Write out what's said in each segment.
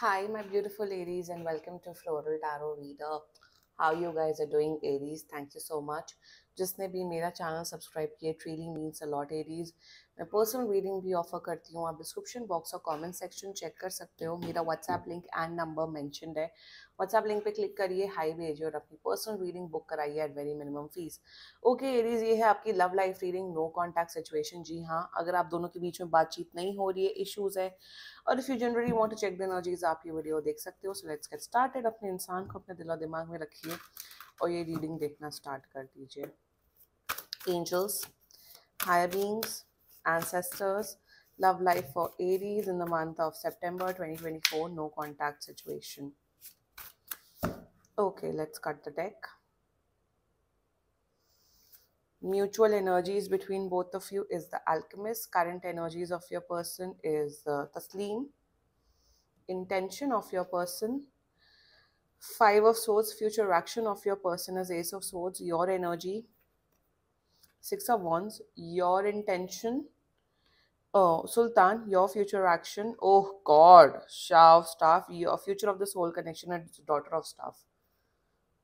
Hi, my beautiful ladies, and welcome to Floral Tarot Reader. How you guys are doing, Aries? Thank you so much जिसने भी मेरा channel subscribe किया trailing means a lot Aries मैं personal reading भी offer करती हूँ आप description box और कमेंट सेक्शन चेक कर सकते हो मेरा WhatsApp link and number mentioned है व्हाट्सएप लिंक पे क्लिक करिए हाई भेजिए और अपनी पर्सनल रीडिंग बुक कराइए at very minimum fees okay Aries ये है आपकी love life reading no contact situation जी हाँ अगर आप दोनों के बीच में बातचीत नहीं हो रही है इशूज़ है और if you generally want to check the energies आप ये वीडियो देख सकते हो सो लेट्स गेट स्टार्टेड अपने इंसान को अपने दिलो दिमाग में रखिए और ये रीडिंग देखना स्टार्ट कर दीजिए angels, higher beings, ancestors, love life for Aries in the month of September 2024, no contact situation. Okay, let's cut the deck. Mutual energies between both of you is the alchemist. Current energies of your person is uh, Taslim. Intention of your person five of swords future action of your person is ace of swords your energy six of wands your intention oh sultan your future action oh god shah of staff your future of the soul connection and daughter of staff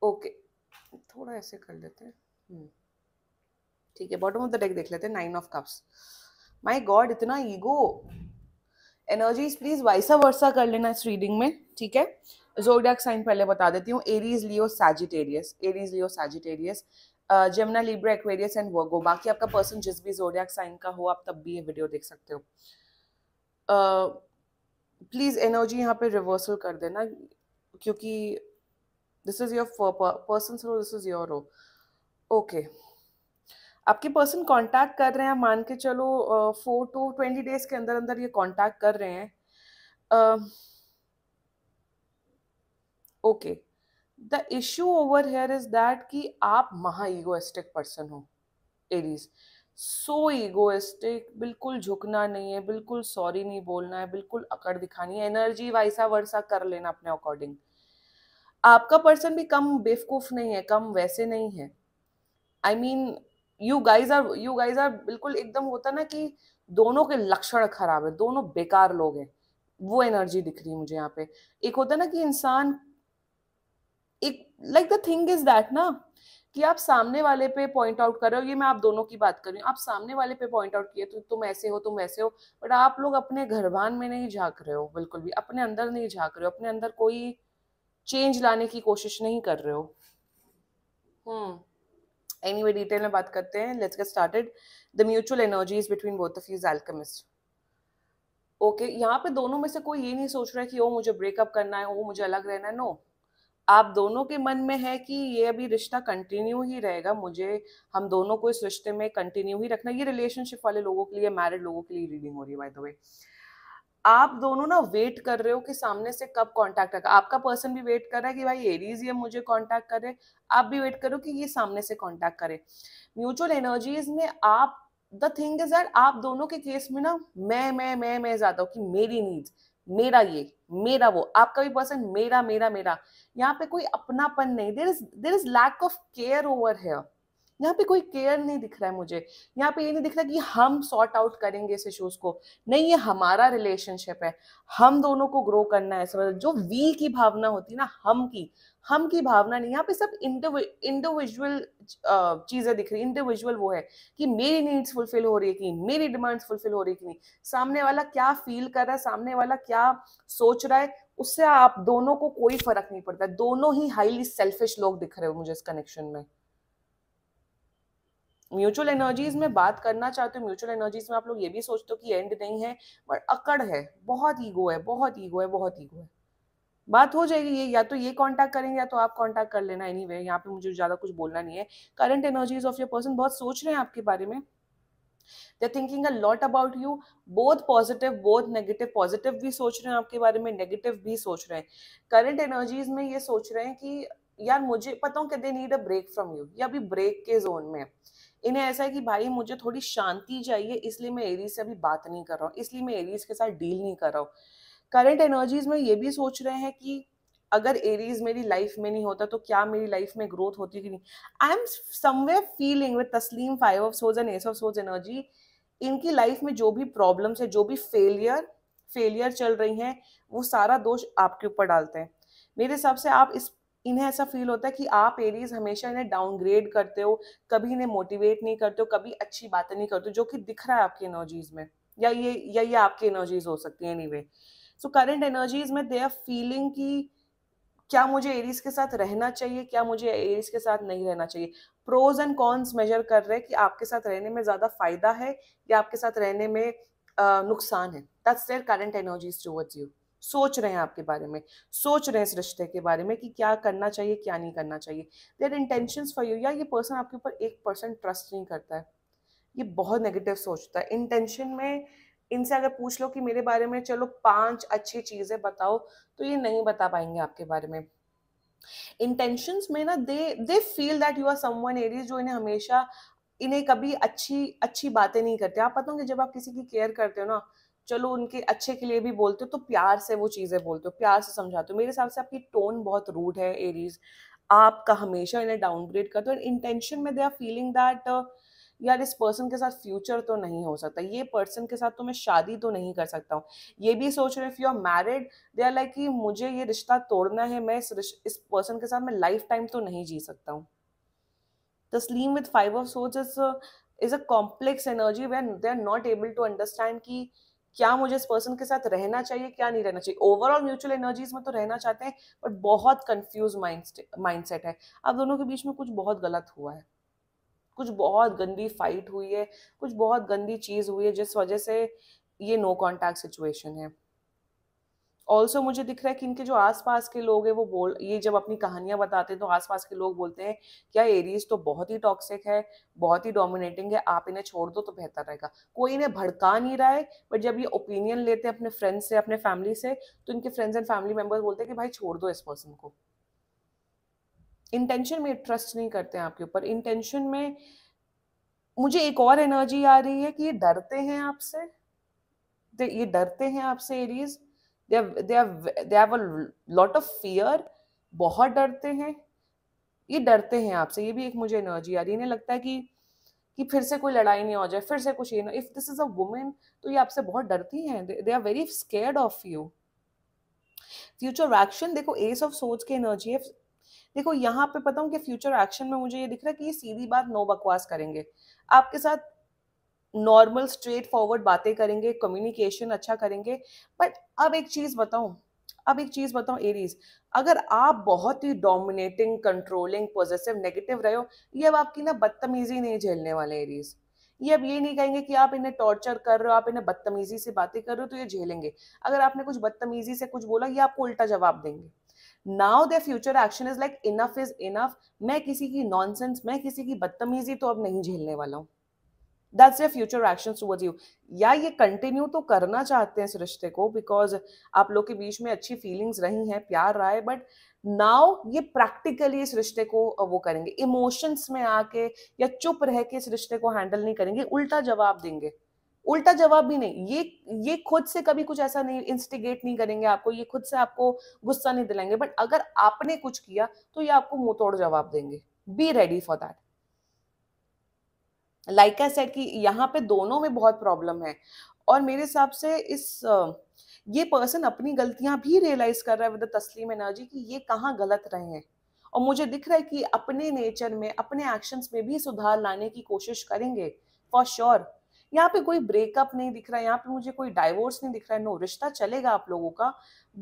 okay okay. थोड़ा ऐसे कर लेते हैं ठीक है bottom of the deck देख लेते हैं nine of cups my god इतना ego energies please vice versa कर लेना इस रीडिंग में ठीक है जोडियाक साइन पहले बता देती हूँ Aries Leo Sagittarius Aries Leo Sagittarius Gemini Libra Aquarius and Virgo बाकी आपका पर्सन जिस भी जोरिया साइन का हो आप तब भी ये वीडियो देख सकते हो प्लीज़ एनर्जी यहाँ पे रिवर्सल कर देना क्योंकि this is your person row this is your हो ओके आपके पर्सन कांटेक्ट कर रहे हैं मान के चलो फोर टू ट्वेंटी डेज के अंदर अंदर ये कांटेक्ट कर रहे हैं okay uh, okay. The issue over here is that कि आप महा ईगोइस्टिक पर्सन हो एरीज सो ईगोइस्टिक बिल्कुल झुकना नहीं है बिल्कुल सॉरी नहीं बोलना है बिल्कुल अकड़ दिखानी है एनर्जी वैसा वर्सा कर लेना अपने अकॉर्डिंग आपका पर्सन भी कम बेवकूफ नहीं है कम वैसे नहीं है I mean you guys are you guys are बिल्कुल एकदम होता ना कि दोनों के लक्षण खराब है दोनों बेकार लोग हैं वो एनर्जी दिख रही है मुझे यहाँ पे एक होता ना कि इंसान एक like the thing is that ना कि आप सामने वाले पे पॉइंट आउट कर रहे हो ये मैं आप दोनों की बात कर रही हूँ आप सामने वाले पे पॉइंट आउट किए तो तुम ऐसे हो तुम ऐसे हो बट आप लोग अपने घरवान में नहीं झांक रहे हो बिल्कुल भी अपने अंदर नहीं झांक रहे हो अपने अंदर कोई चेंज लाने की कोशिश नहीं कर रहे हो हम्म एनी डिटेल में बात करते हैं let's get started the mutual is between both of use alchemist okay यहाँ पे दोनों में से कोई ये नहीं सोच रहा है कि ओ मुझे ब्रेकअप करना है ओ मुझे अलग रहना है नो no. आप दोनों के मन में है कि ये अभी रिश्ता कंटिन्यू ही रहेगा मुझे हम दोनों को इस रिश्ते में कंटिन्यू ही रखना ये रिलेशनशिप वाले लोगों के लिए मैरिड लोगों के लिए रीडिंग हो रही है बाय द वे आप दोनों ना वेट कर रहे हो कि सामने से कब कांटेक्ट आएगा आपका पर्सन भी वेट कर रहा है कि भाई एरीज ये मुझे कांटेक्ट करे आप भी वेट करो कि ये सामने से कांटेक्ट करे म्यूचुअल एनर्जीज में आप द थिंग इज दैट आप दोनों के केस में ना मैं मैं मैं मैं ज्यादा हूँ कि मेरी नीड्स मेरा ये मेरा वो आपका भी पर्सन मेरा मेरा मेरा यहाँ पे कोई अपनापन नहीं there is there is lack of care over here यहाँ पे कोई केयर नहीं दिख रहा है मुझे यहाँ पे ये नहीं दिख रहा कि हम सॉर्ट आउट करेंगे इस इशूज को नहीं ये हमारा रिलेशनशिप है हम दोनों को ग्रो करना है समझ जो वी की भावना होती है ना हम की हम की भावना नहीं यहाँ पे सब इंडिविजुअल चीजें दिख रही इंडिविजुअल वो है कि मेरी नीड्स फुलफिल हो रही है कि मेरी डिमांड्स फुलफिल हो रही है कि नहीं सामने वाला क्या फील कर रहा है सामने वाला क्या सोच रहा है उससे आप दोनों को कोई फर्क नहीं पड़ता दोनों ही हाईली सेल्फिश लोग दिख रहे हो मुझे इस कनेक्शन में म्यूचुअल एनर्जीज में बात करना चाहते हो म्यूचुअल एनर्जीज में आप लोग ये भी सोचते हो कि एंड नहीं है बट अकड़ है बहुत ईगो है बहुत ईगो है बहुत ईगो है बात हो जाएगी ये या तो ये कांटेक्ट करेंगे या तो आप कांटेक्ट कर लेना एनी anyway, यहाँ पे मुझे ज़्यादा कुछ बोलना नहीं है current energies of your person बहुत सोच रहे हैं आपके बारे में they thinking a lot about you both positive both negative positive भी सोच रहे हैं आपके बारे में नेगेटिव भी सोच रहे हैं करंट एनर्जीज में ये सोच रहे हैं कि यार मुझे पता हूँ कि they need a break from you या अभी ब्रेक के जोन में इन्हें ऐसा है कि भाई मुझे थोड़ी शांति चाहिए इसलिए मैं एरीज से अभी बात नहीं कर रहा हूँ इसलिए मैं एरीज के साथ डील नहीं कर रहा हूँ करंट एनर्जीज में ये भी सोच रहे हैं कि अगर एरीज मेरी लाइफ में नहीं होता तो क्या मेरी लाइफ में ग्रोथ होती कि नहीं I am somewhere feeling with तस्लीम five of those and S of those energy इनकी लाइफ में जो भी प्रॉब्लम्स है जो भी फेलियर फेलियर चल रही हैं वो सारा दोष आपके ऊपर डालते हैं मेरे हिसाब से आप इस इन्हें ऐसा फील होता है कि आप एरीज हमेशा इन्हें डाउनग्रेड करते हो कभी इन्हें मोटिवेट नहीं करते हो कभी अच्छी बातें नहीं करते हो जो कि दिख रहा है आपकी एनर्जीज में या ये या ये आपकी एनर्जीज हो सकती है anyway so current energies में दे आर फीलिंग की क्या मुझे एरीज के साथ रहना चाहिए क्या मुझे एरीज के साथ नहीं रहना चाहिए प्रोज एंड कॉन्स मेजर कर रहे हैं कि आपके साथ रहने में ज़्यादा फायदा है या आपके साथ रहने में नुकसान है that's their current energies towards you सोच रहे हैं आपके बारे में सोच रहे हैं इस रिश्ते के बारे में कि क्या करना चाहिए क्या नहीं करना चाहिए देर इंटेंशन फॉर यू या ये पर्सन आपके ऊपर एक परसेंट ट्रस्ट नहीं करता है ये बहुत नेगेटिव सोचता है इंटेंशन में इनसे अगर पूछ लो कि मेरे बारे में चलो पांच अच्छी चीज़ें बताओ तो ये नहीं बता पाएंगे आपके बारे में इंटेंशन में ना they they feel that you are someone Aries जो इन्हें हमेशा इन्हें कभी अच्छी अच्छी बातें नहीं करते आप पता होंगे जब आप किसी की केयर करते हो ना चलो उनके अच्छे के लिए भी बोलते हो तो प्यार से वो चीज़ें बोलते हो प्यार से समझाते हो मेरे हिसाब से आपकी टोन बहुत रूड है एरीज आपका हमेशा इन्हें डाउनग्रेड करते हो इंटेंशन में दे आर फीलिंग दैट यार इस पर्सन के साथ फ्यूचर तो नहीं हो सकता ये पर्सन के साथ तो मैं शादी तो नहीं कर सकता हूँ ये भी सोच रहे if you are married they are like कि मुझे ये रिश्ता तोड़ना है मैं इस इस पर्सन के साथ मैं लाइफ टाइम तो नहीं जी सकता हूँ तस्लीम विद फाइव ऑफ सोच इज अ कॉम्प्लेक्स एनर्जी वे they are not able to understand की क्या मुझे इस पर्सन के साथ रहना चाहिए क्या नहीं रहना चाहिए ओवरऑल म्यूचुअल एनर्जीज में तो रहना चाहते हैं बट बहुत कंफ्यूज माइंड सेट है अब दोनों के बीच में कुछ बहुत गलत हुआ है कुछ बहुत गंदी फाइट हुई है कुछ बहुत गंदी चीज़ हुई है जिस वजह से ये नो कॉन्टैक्ट सिचुएशन है ऑल्सो मुझे दिख रहा है कि इनके जो आसपास के लोग हैं वो बोल ये जब अपनी कहानियां बताते हैं तो आसपास के लोग बोलते हैं क्या एरीज तो बहुत ही टॉक्सिक है बहुत ही डोमिनेटिंग है आप इन्हें छोड़ दो तो बेहतर रहेगा कोई इन्हें भड़का नहीं रहा है बट जब ये ओपिनियन लेते हैं अपने फ्रेंड्स से अपने फैमिली से तो इनके फ्रेंड्स एंड फैमिली मेम्बर्स बोलते हैं कि भाई छोड़ दो इस पर्सन को इंटेंशन में ट्रस्ट नहीं करते हैं आपके ऊपर इंटेंशन में मुझे एक और एनर्जी आ रही है कि ये डरते हैं आपसे ये डरते हैं आपसे Aries they lot of fear बहुत डरते हैं ये डरते हैं आपसे ये भी एक मुझे एनर्जी आ रही है इन्हें लगता है कि कि फिर से कोई लड़ाई नहीं हो जाए फिर से कुछ ये ना if this is a women तो ये आपसे बहुत डरती हैं they are very scared of you future action देखो एस ऑफ सोच के एनर्जी है देखो यहाँ पे पता हूँ कि फ्यूचर एक्शन में मुझे ये दिख रहा है कि ये सीधी बात नो बकवास करेंगे आपके साथ नॉर्मल स्ट्रेट फॉरवर्ड बातें करेंगे कम्युनिकेशन अच्छा करेंगे बट अब एक चीज़ बताऊं अब एक चीज़ बताऊं एरीज अगर आप बहुत ही डोमिनेटिंग कंट्रोलिंग पॉजिटिव नेगेटिव रहे हो ये अब आपकी ना बदतमीजी नहीं झेलने वाले एरीज़ ये अब ये नहीं कहेंगे कि आप इन्हें टॉर्चर कर रहे हो आप इन्हें बदतमीजी से बातें कर रहे हो तो ये झेलेंगे अगर आपने कुछ बदतमीजी से कुछ बोला ये आपको उल्टा जवाब देंगे now the future action is like enough is enough मैं किसी की नॉनसेंस मैं किसी की बदतमीजी तो अब नहीं झेलने वाला हूँ that's your future action toward you या ये कंटिन्यू तो करना चाहते हैं इस रिश्ते को बिकॉज आप लोग के बीच में अच्छी फीलिंग्स रही हैं प्यार रहा है बट नाउ ये प्रैक्टिकली इस रिश्ते को वो करेंगे इमोशंस में आके या चुप रह के इस रिश्ते को हैंडल नहीं करेंगे उल्टा जवाब देंगे उल्टा जवाब भी नहीं ये ये खुद से कभी कुछ ऐसा नहीं इंस्टिगेट नहीं करेंगे आपको ये खुद से आपको गुस्सा नहीं दिलाएंगे बट अगर आपने कुछ किया तो ये आपको मुंह तोड़ जवाब देंगे be ready for that like I said कि यहाँ पे दोनों में बहुत प्रॉब्लम है और मेरे हिसाब से इस ये पर्सन अपनी गलतियां भी रियलाइज कर रहा है विद तस्लीम एनर्जी कि ये कहाँ गलत रहे हैं और मुझे दिख रहा है कि अपने नेचर में अपने एक्शंस में भी सुधार लाने की कोशिश करेंगे फॉर श्योर sure. यहाँ पे कोई ब्रेकअप नहीं दिख रहा है यहाँ पे मुझे कोई डाइवोर्स नहीं दिख रहा है नो रिश्ता चलेगा आप लोगों का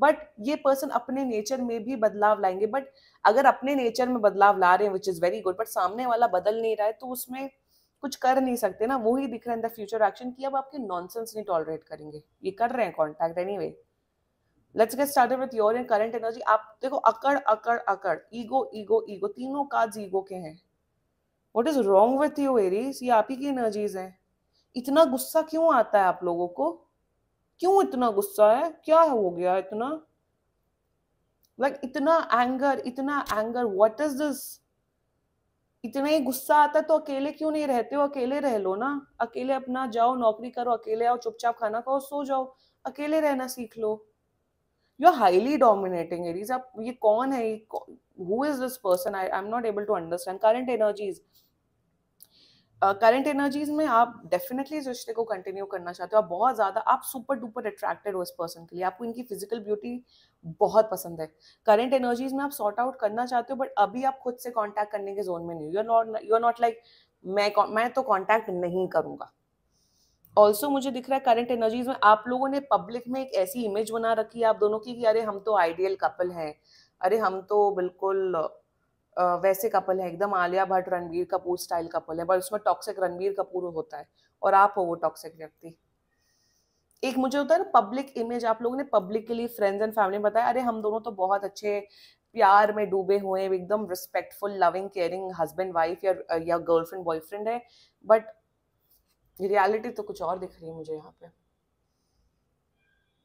बट ये पर्सन अपने नेचर में भी बदलाव लाएंगे बट अगर अपने नेचर में बदलाव ला रहे हैं which is very good but सामने वाला बदल नहीं रहा है तो उसमें कुछ कर नहीं सकते ना वो ही दिख रहा है इन द फ्यूचर एक्शन की अब आपके नॉनसेंस नहीं टॉलरेट करेंगे ये कर रहे हैं contact anyway let's get start with your end current energy आप देखो अकड़ अकड़ अकड़ ईगो ईगो ईगो तीनों कार्ड्स ईगो के हैं what is wrong with you Aries ये आप ही की एनर्जीज हैं इतना गुस्सा क्यों आता है आप लोगों को क्यों इतना गुस्सा है क्या हो गया इतना लाइक like, इतना एंगर इतना एंगर व्हाट इज दिस इतना ही गुस्सा आता तो अकेले क्यों नहीं रहते हो अकेले रह लो ना अकेले अपना जाओ नौकरी करो अकेले आओ चुपचाप खाना खाओ सो जाओ अकेले रहना सीख लो you are highly dominating Aries आप ये कौन है who is this person I I am not able to understand current energies current energies में आप डेफिनेटली इस रिश्ते को कंटिन्यू करना चाहते हो आप बहुत ज़्यादा आप सुपर डुपर अट्रैक्टेड हो इस पर्सन के लिए आपको इनकी फिजिकल ब्यूटी बहुत पसंद है करंट एनर्जीज में आप सॉर्ट आउट करना चाहते हो बट अभी आप खुद से कॉन्टैक्ट करने के जोन में नहीं you are not you are not like मैं मैं तो कॉन्टैक्ट नहीं करूँगा ऑल्सो मुझे दिख रहा है करंट एनर्जीज में आप लोगों ने पब्लिक में एक ऐसी इमेज बना रखी है आप दोनों की कि अरे हम तो आइडियल कपल हैं अरे हम तो बिल्कुल वैसे कपल है एकदम आलिया भट्ट रणबीर कपूर स्टाइल कपल है पर उसमें टॉक्सिक रणबीर कपूर होता है और आप हो वो टॉक्सिक व्यक्ति एक मुझे होता है ना पब्लिक इमेज आप लोगों ने पब्लिक के लिए फ्रेंड्स एंड फैमिली बताया अरे हम दोनों तो बहुत अच्छे प्यार में डूबे हुए हैं एकदम respectful loving caring husband wife या या गर्लफ्रेंड बॉयफ्रेंड है बट रियलिटी तो कुछ और दिख रही है मुझे यहाँ पे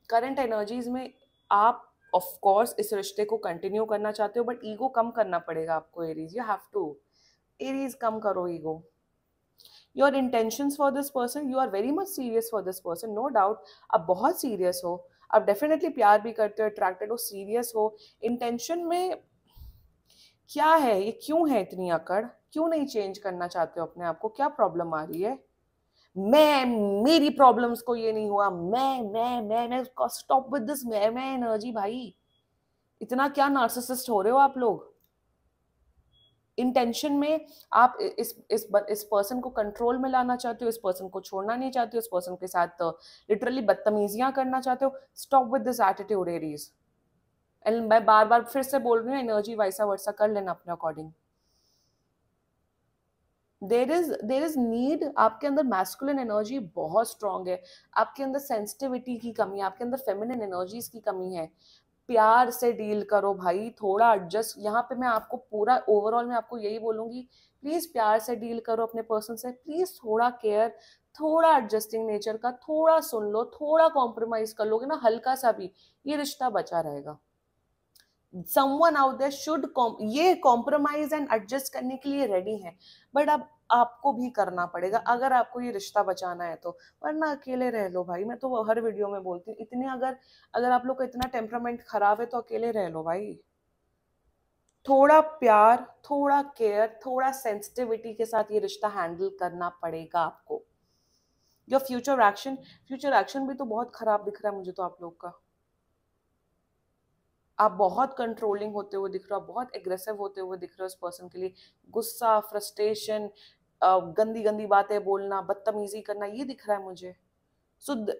करंट एनर्जीज में आप ऑफ कोर्स इस रिश्ते को कंटिन्यू करना चाहते हो बट ईगो कम करना पड़ेगा आपको Aries you have to Aries कम करो ego your intentions for this person you are very much serious for this person no doubt आप बहुत सीरियस हो आप डेफिनेटली प्यार भी करते हो अट्रैक्टेड हो सीरियस हो इंटेंशन में क्या है ये क्यों है इतनी अकड़ क्यों नहीं चेंज करना चाहते हो अपने आप को क्या प्रॉब्लम आ रही है मैं मेरी प्रॉब्लम्स को ये नहीं हुआ मैं मैं मैं मैं स्टॉप विद दिस मैं मैं एनर्जी भाई इतना क्या नार्सिसिस्ट हो रहे हो आप लोग इंटेंशन में आप इस इस इस पर्सन को कंट्रोल में लाना चाहते हो इस पर्सन को छोड़ना नहीं चाहते हो इस पर्सन के साथ लिटरली बदतमीजियां करना चाहते हो stop with this attitude Aries and मैं बार बार फिर से बोल रही हूँ एनर्जी वैसा वैसा कर लेना अपने according there is there is need आपके अंदर मैस्कुलिन एनर्जी बहुत स्ट्रांग है आपके अंदर सेंसिटिविटी की कमी है आपके अंदर फेमिनिन एनर्जीज की कमी है प्यार से डील करो भाई थोड़ा एडजस्ट यहाँ पे मैं आपको पूरा ओवरऑल मैं आपको यही बोलूंगी प्लीज़ प्यार से डील करो अपने पर्सन से प्लीज़ थोड़ा केयर थोड़ा एडजस्टिंग नेचर का थोड़ा सुन लो थोड़ा कॉम्प्रोमाइज़ कर लोगे ना हल्का सा भी ये रिश्ता बचा रहेगा समवन आउट देयर शुड ये कॉम्प्रोमाइज एंड एडजस्ट करने के लिए रेडी है बट अब आपको भी करना पड़ेगा अगर आपको ये रिश्ता बचाना है तो वरना अकेले रह लो भाई मैं तो हर वीडियो में बोलती हूँ इतने अगर अगर आप लोग का इतना टेम्परामेंट खराब है तो अकेले रह लो भाई थोड़ा प्यार थोड़ा केयर थोड़ा सेंसिटिविटी के साथ ये रिश्ता हैंडल करना पड़ेगा आपको your future action future action भी तो बहुत खराब दिख रहा है मुझे तो आप लोग का आप बहुत कंट्रोलिंग होते हुए दिख रहे हो आप बहुत एग्रेसिव होते हुए दिख रहे हो उस पर्सन के लिए गुस्सा फ्रस्ट्रेशन गंदी गंदी बातें बोलना बदतमीजी करना ये दिख रहा है मुझे so the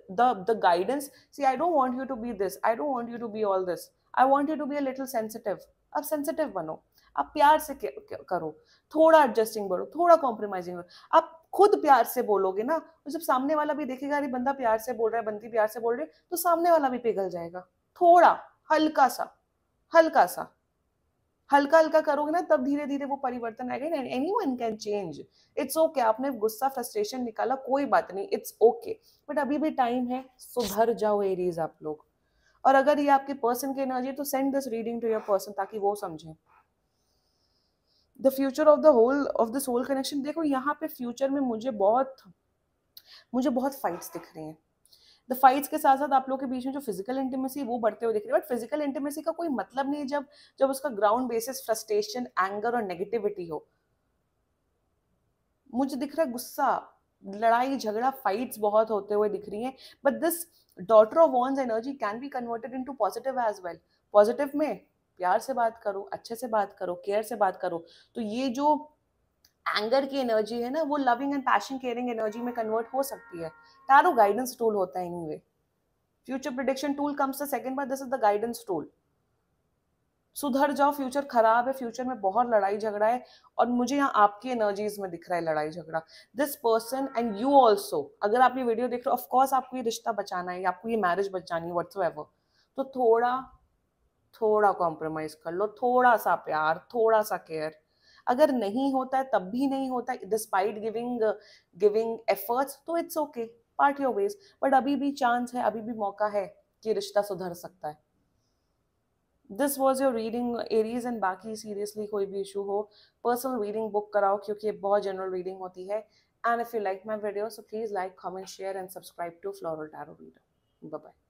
the guidance see I don't want you to be this I don't want you to be all this I want you to be a little sensitive आप सेंसिटिव बनो आप प्यार से करो थोड़ा एडजस्टिंग बढ़ो थोड़ा कॉम्प्रोमाइजिंग आप खुद प्यार से बोलोगे ना और तो जब सामने वाला भी देखेगा अरे बंदा प्यार से बोल रहा है बंदी प्यार से बोल रही है तो सामने वाला भी पिघल जाएगा थोड़ा हल्का सा हल्का सा हल्का हल्का करोगे ना तब धीरे धीरे वो परिवर्तन आएगा and anyone can change it's okay आपने गुस्सा फ्रस्ट्रेशन निकाला कोई बात नहीं इट्स ओके बट अभी भी टाइम है सुधर जाओ एरीज आप लोग और अगर ये आपके पर्सन की एनर्जी तो send this reading to your person ताकि वो समझे the future of the whole of the soul connection देखो यहाँ पे फ्यूचर में मुझे बहुत मुझे बहुत फाइट्स दिख रही हैं द फाइट्स के साथ साथ आप लोगों के बीच में जो फिजिकल इंटीमेसी वो बढ़ते हुए दिख रही है बट फिजिकल इंटीमेसी का कोई मतलब नहीं है जब जब उसका ग्राउंड बेसिस फ्रस्ट्रेशन एंगर और नेगेटिविटी हो मुझे दिख रहा है गुस्सा लड़ाई झगड़ा फाइट्स बहुत होते हुए दिख रही हैं but this daughter of wands energy can be converted into positive as well positive में प्यार से बात करो अच्छे से बात करो केयर से बात करो तो ये जो एंगर की एनर्जी है ना वो loving and passion caring energy में कन्वर्ट हो सकती है तारो गाइडेंस टूल होता है anyway future prediction tool comes the second bar this is the guidance tool सुधर जाओ फ्यूचर खराब है फ्यूचर में बहुत लड़ाई झगड़ा है और मुझे यहाँ आपकी एनर्जीज में दिख रहा है लड़ाई झगड़ा this person and you also अगर आप ये वीडियो देख रहे हो ऑफकोर्स आपको ये रिश्ता बचाना है आपको ये मैरिज बचानी है एवर तो थोड़ा थोड़ा कॉम्प्रोमाइज कर लो थोड़ा सा प्यार थोड़ा सा केयर अगर नहीं होता है तब भी नहीं होता डिस्पाइट गिविंग गिविंग एफर्ट्स तो it's okay part your ways but अभी भी चांस है अभी भी मौका है कि रिश्ता सुधर सकता है this was your reading Aries and बाकी सीरियसली कोई भी इशू हो पर्सनल रीडिंग बुक कराओ क्योंकि बहुत जनरल रीडिंग होती है and if you like my video so please like comment share and subscribe to floral tarot reader bye